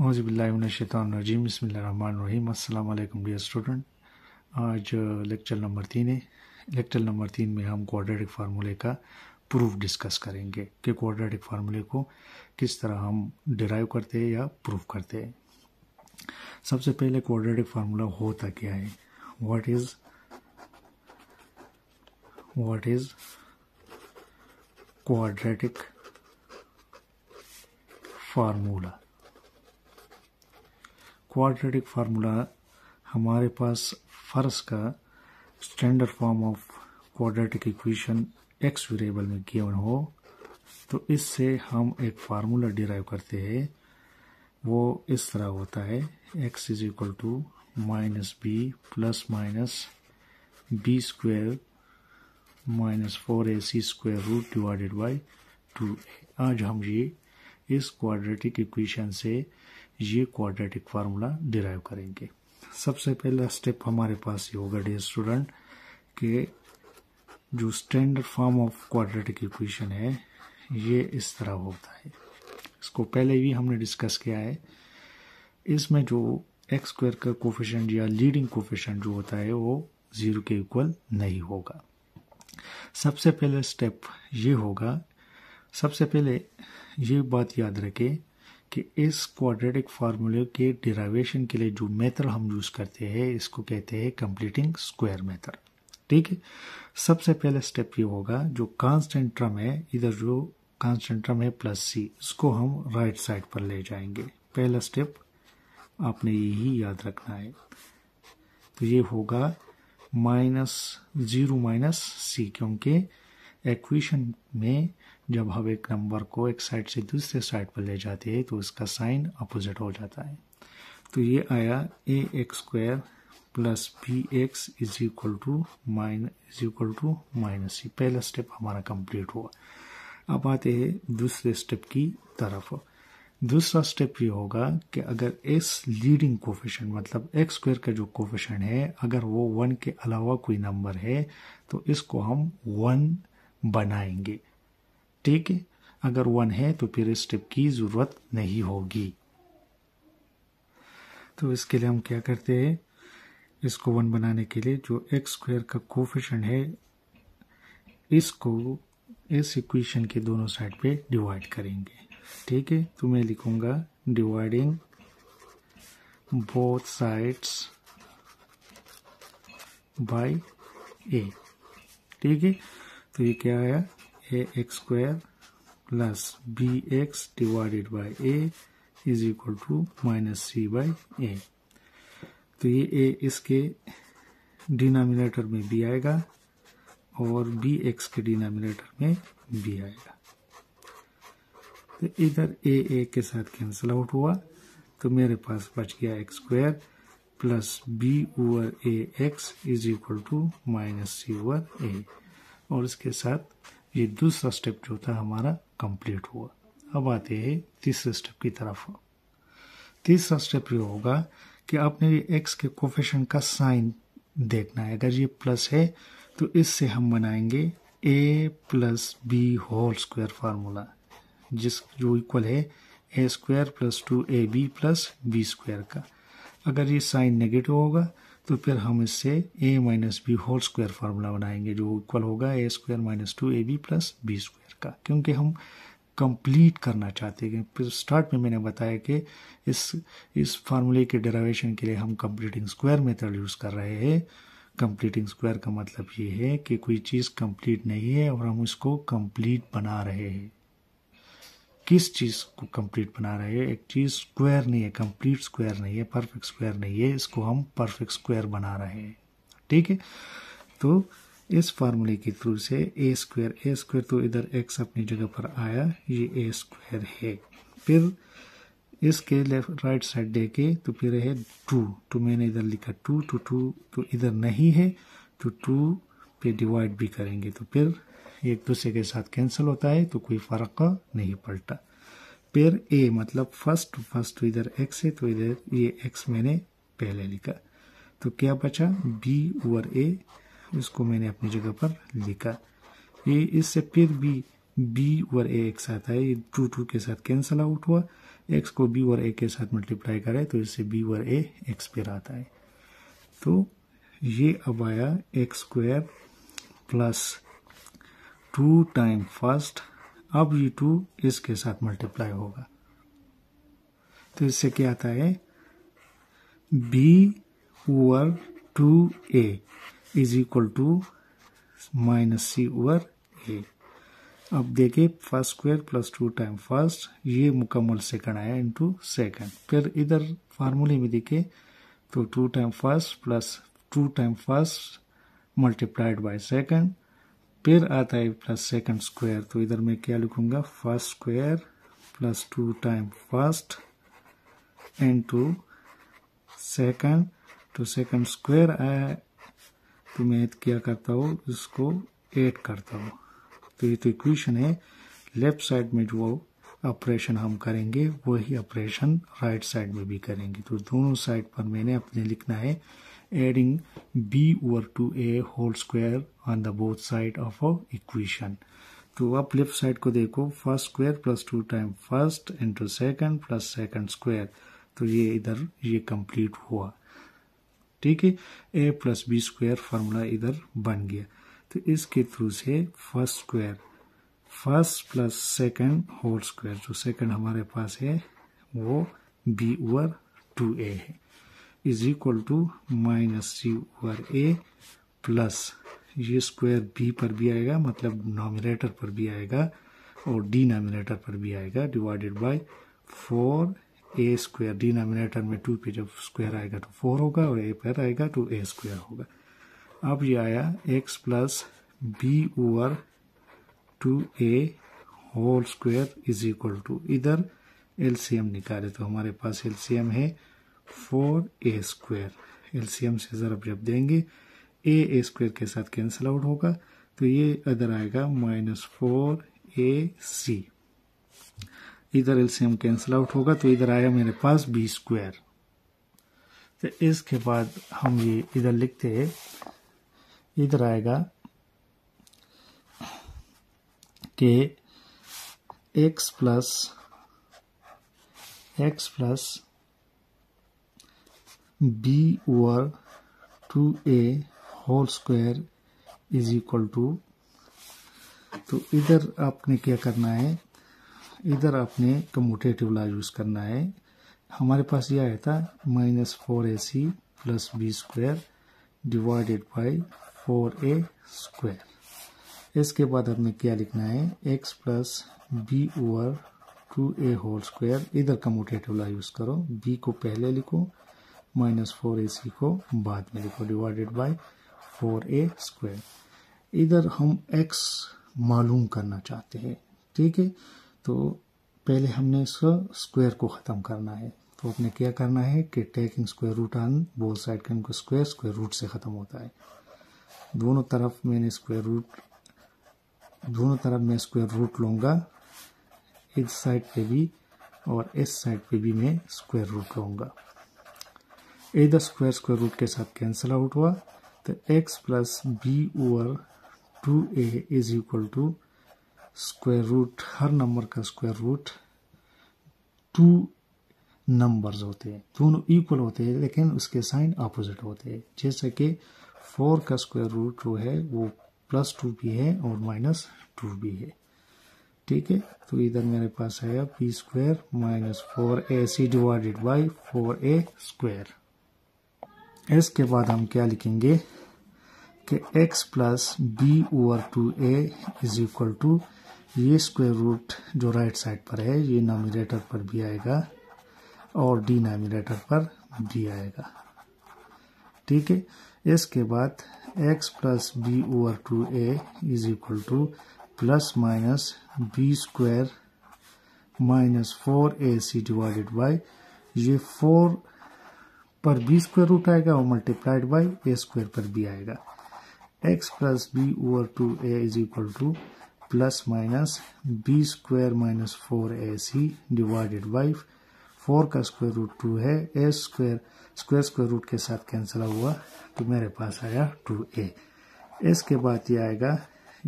मौजबिल्लाशैतरजीम बसमीम अल्लाम dear student आज लेक्चर uh, नंबर तीन है लेक्चर नंबर तीन में हम क्वाड्रेटिक फार्मूले का प्रूफ डिस्कस करेंगे कि क्वाड्रेटिक फार्मूले को किस तरह हम डिराइव करते हैं या प्रूफ करते हैं सबसे पहले क्वाड्रेटिक फार्मूला होता क्या है what is what is quadratic formula quadratic formula हमारे पास फर्स का standard form of quadratic equation X variable में गिवन हो तो इससे हम एक फार्मूला डिराइव करते हैं वो इस तरह होता है X is equal to minus B plus minus B square minus four A C square root divided by two आज हम ये इस क्वाड्रेटिक इक्वेशन से ये क्वाड्रेटिक फार्मूला डिराइव करेंगे सबसे पहला स्टेप हमारे पास ये होगा डे स्टूडेंट के जो standard form of quadratic equation है ये इस तरह होता है इसको पहले भी हमने डिस्कस किया है इसमें जो एक्स स्क्वायर का कोफिशेंट या लीडिंग कोफिशेंट जो होता है वो जीरो के इक्वल नहीं होगा सबसे पहले स्टेप ये होगा सबसे पहले ये बात याद रखें कि इस क्वाड्रेटिक फार्मूले के डिराइवेशन के लिए जो मेथड हम यूज़ करते हैं इसको कहते हैं कंप्लीटिंग स्क्वायर मेथड ठीक है सबसे पहला स्टेप ये होगा जो कांस्टेंट ट्रम है इधर जो कांस्टेंट ट्रम है प्लस सी इसको हम राइट साइड पर ले जाएंगे पहला स्टेप आपने यही याद रखना है तो ये होगा माइनस जीरो माइनस सी क्योंकि एक्वेशन में जब हम एक नंबर को एक साइड से दूसरे साइड पर ले जाते हैं तो उसका साइन अपोजिट हो जाता है तो ये आया a x square plus b x is equal to mine is equal to minus ये पहला स्टेप हमारा कंप्लीट हुआ अब आते हैं दूसरे स्टेप की तरफ दूसरा स्टेप ये होगा कि अगर एस लीडिंग कोफिशेंट मतलब एक्स स्क्वायर का जो कोफिशेंट है अगर वो वन के अलावा कोई नंबर है तो इसको हम वन बनाएंगे ठीक है अगर वन है तो फिर इस स्टेप की जरूरत नहीं होगी तो इसके लिए हम क्या करते हैं इसको वन बनाने के लिए जो एक्स स्क्वायर का कोफिशन है इसको इस इक्वेशन के दोनों साइड पे डिवाइड करेंगे ठीक है तो मैं लिखूंगा dividing both sides by a ठीक है तो ये क्या आया a x square plus b x divided by a is equal to minus c by a तो ये ए इसके डिनोमिनेटर में बी आएगा और बी एक्स के डिनोमिनेटर में बी आएगा तो इधर ए ए के साथ कैंसिल आउट हुआ तो मेरे पास बच गया x square plus b over a x is equal to minus c over a और इसके साथ ये दूसरा स्टेप जो था हमारा कंप्लीट हुआ अब आते हैं तीसरे स्टेप की तरफ तीसरा स्टेप ये होगा कि आपने एक्स के कोफिशन का साइन देखना है अगर ये प्लस है तो इससे हम बनाएंगे a plus b whole square formula जिस जो इक्वल है a square plus two a b plus b square का अगर ये साइन नेगेटिव होगा तो फिर हम इससे a minus b whole square formula बनाएंगे जो इक्वल होगा a square minus two a b plus b square का क्योंकि हम कंप्लीट करना चाहते हैं फिर स्टार्ट में मैंने बताया कि इस इस फार्मूले के डेरावेशन के लिए हम कंप्लीटिंग स्क्वायर मेथड यूज़ कर रहे हैं कंप्लीटिंग स्क्वायर का मतलब ये है कि कोई चीज़ कंप्लीट नहीं है और हम इसको कंप्लीट बना रहे हैं किस चीज़ को कंप्लीट बना रहे हैं एक चीज़ स्क्वायर नहीं है कंप्लीट स्क्वायर नहीं है परफेक्ट स्क्वायर नहीं है इसको हम परफेक्ट स्क्वायर बना रहे हैं ठीक है तो इस फार्मूले के थ्रू से ए स्क्वायर ए स्क्वायर तो इधर एक्स अपनी जगह पर आया ये ए स्क्वायर है फिर इसके लेफ्ट राइट साइड देखे तो फिर है टू तो मैंने इधर लिखा टू टू टू तो इधर नहीं है तो टू पे डिवाइड भी करेंगे तो फिर एक दूसरे के साथ कैंसिल होता है तो कोई फर्क नहीं पड़ता पेयर ए मतलब फर्स्ट फर्स्ट तो इधर एक्स है तो इधर ये एक्स मैंने पहले लिखा तो क्या बचा बी ओवर ए इसको मैंने अपनी जगह पर लिखा ये इससे फिर भी बी और ए एक्स आता है ये टू टू के साथ कैंसिल आउट हुआ एक्स को बी और ए के साथ मल्टीप्लाई करे तो इससे बी और ए एक्स पर आता है तो ये अब आया x square plus two time first अब ये टू इसके साथ मल्टीप्लाई होगा तो इससे क्या आता है b over two a is equal to minus c over a अब देखिए first square plus two time first ये मुकम्मल सेकंड आया इनटू सेकंड फिर इधर फार्मूले में देखिए तो two time first plus two time first multiplied by second फिर आता है प्लस सेकंड स्क्वायर तो इधर मैं क्या लिखूंगा first square plus two time first and two second तो सेकंड स्क्वायर आया तो मैं क्या करता हूँ इसको ऐड करता हूँ तो ये तो इक्वेशन है लेफ्ट साइड में जो ऑपरेशन हम करेंगे वही ऑपरेशन राइट साइड में भी करेंगे तो दोनों साइड पर मैंने अपने लिखना है adding b over to a whole square on the both side of our equation तो आप लेफ्ट साइड को देखो first square plus two time first into second plus second square तो ये इधर ये complete हुआ ठीक है a plus b square formula इधर बन गया तो इसके थ्रू से first square first plus second whole square जो सेकंड हमारे पास है वो बी ओवर टू ए है is equal to minus c over a plus ये स्क्वायर बी पर भी आएगा मतलब नॉमिनेटर पर भी आएगा और डिनोमिनेटर पर भी आएगा divided by four a square denominator में टू पे जब स्क्वायर आएगा तो फोर होगा और ए पर आएगा तो ए स्क्वायर होगा अब ये आया x plus b over two a whole square is equal to इधर एलसीएम निकाले तो हमारे पास एलसीएम है फोर ए स्क्वायर एलसीएम से ज़रब जब देंगे ए ए स्क्वायर के साथ कैंसिल आउट होगा तो ये इधर आएगा माइनस फोर ए सी इधर एलसीएम कैंसिल आउट होगा तो इधर आया मेरे पास बी स्क्वायर तो इसके बाद हम ये इधर लिखते हैं इधर आएगा के x plus x plus b over two a whole square is equal to तो इधर आपने क्या करना है इधर आपने कम्यूटेटिव ला यूज़ करना है हमारे पास यह आया था minus four A c plus b square divided by four a square इसके बाद आपने क्या लिखना है x plus b over two a whole square इधर कम्यूटेटिव ला यूज़ करो बी को पहले लिखो माइनस फोर ए सी को बाद में लिखो divided by four a square इधर हम एक्स मालूम करना चाहते हैं ठीक है तो पहले हमने इसका स्क्वायर को ख़त्म करना है तो आपने क्या करना है कि taking square root on both side का इनको स्क्वायर स्क्वायर रूट से ख़त्म होता है दोनों तरफ मैंने स्क्वायर रूट दोनों तरफ मैं स्क्वायर रूट लूँगा इस साइड पे भी और इस साइड पे भी मैं स्क्वायर रूट लूँगा a the square square root के साथ कैंसिल आउट हुआ तो x plus b over two a is equal to square root हर नंबर का स्क्वायर रूट टू नंबर्स होते हैं दोनों इक्वल होते हैं लेकिन उसके साइन अपोजिट होते हैं जैसे कि फोर का स्क्वायर रूट जो है वो प्लस टू भी है और माइनस टू भी है ठीक है तो इधर मेरे पास आया b square minus four A c divided by four a square इसके बाद हम क्या लिखेंगे कि x plus b over two a is equal to ये स्क्वायर रूट जो राइट साइड पर है ये नॉमिनेटर पर भी आएगा और डी नॉमिनेटर पर भी आएगा ठीक है इसके बाद x plus b over two a is equal to plus minus b square minus four A c divided by ये फोर पर बी स्क्वायर रूट आएगा और मल्टीप्लाइड बाई ए स्क्वायर पर बी आएगा x plus b over two a is equal to plus minus b square minus four A c divided by four का square root two है a square square square root के साथ cancel हुआ तो मेरे पास आया टू ए इसके बाद ये आएगा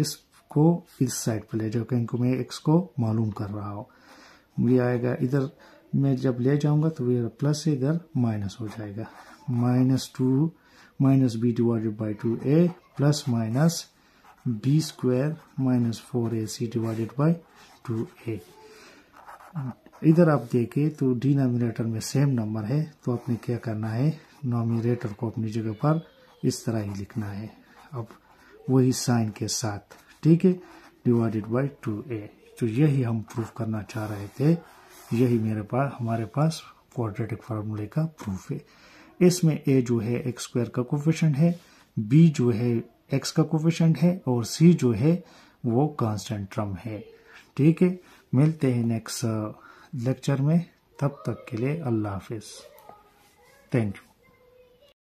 इसको इस साइड पर ले जाओ क्योंकि मैं एक्स को मालूम कर रहा हूँ ये आएगा इधर मैं जब ले जाऊंगा तो इधर प्लस से इधर माइनस हो जाएगा minus two minus b divided by two a plus minus b square minus four A c divided by two a इधर आप देखें तो डिनोमिनेटर में सेम नंबर है तो आपने क्या करना है नॉमिनेटर को अपनी जगह पर इस तरह ही लिखना है अब वही साइन के साथ ठीक है डिवाइडेड बाई टू ए तो यही हम प्रूफ करना चाह रहे थे यही मेरे पास हमारे पास क्वाड्रेटिक फार्मूले का प्रूफ है इसमें ए जो है एक्स स्क्वायर का कोफिशेंट है बी जो है एक्स का कोफिशेंट है और सी जो है वो कांस्टेंट ट्रम है ठीक है मिलते हैं नेक्स्ट लेक्चर uh, में तब तक के लिए अल्लाह हाफिज़ थैंक यू